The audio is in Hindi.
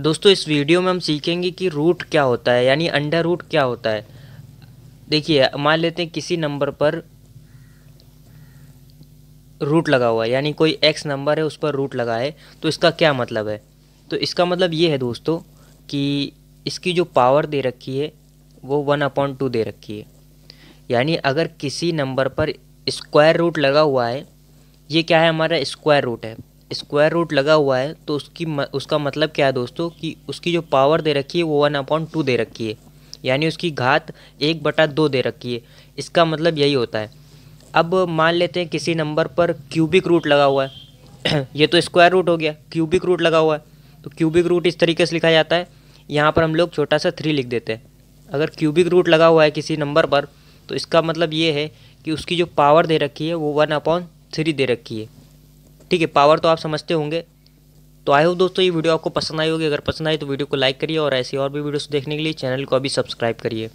दोस्तों इस वीडियो में हम सीखेंगे कि रूट क्या होता है यानी अंडर रूट क्या होता है देखिए मान लेते हैं किसी नंबर पर रूट लगा हुआ है यानी कोई एक्स नंबर है उस पर रूट लगा है तो इसका क्या मतलब है तो इसका मतलब ये है दोस्तों कि इसकी जो पावर दे रखी है वो वन अपॉइंट टू दे रखी है यानी अगर किसी नंबर पर स्क्वायर रूट लगा हुआ है ये क्या है हमारा स्क्वायर रूट है स्क्वायर रूट लगा हुआ है तो उसकी उसका मतलब क्या है दोस्तों कि उसकी जो पावर दे रखी है वो वन अपॉन टू दे रखी है यानी उसकी घात एक बटा दो दे रखी है इसका मतलब यही होता है अब मान लेते हैं किसी नंबर पर क्यूबिक रूट लगा हुआ है ये तो स्क्वायर रूट हो गया क्यूबिक रूट लगा हुआ है तो क्यूबिक रूट इस तरीके से लिखा जाता है यहाँ पर हम लोग छोटा सा थ्री लिख देते हैं अगर क्यूबिक रूट लगा हुआ है किसी नंबर पर तो इसका मतलब ये है कि उसकी जो पावर दे रखी है वो वन अपॉन थ्री दे रखी है ठीक है पावर तो आप समझते होंगे तो आई होप दोस्तों ये वीडियो आपको पसंद आई होगी अगर पसंद आई तो वीडियो को लाइक करिए और ऐसी और भी वीडियोस देखने के लिए चैनल को अभी सब्सक्राइब करिए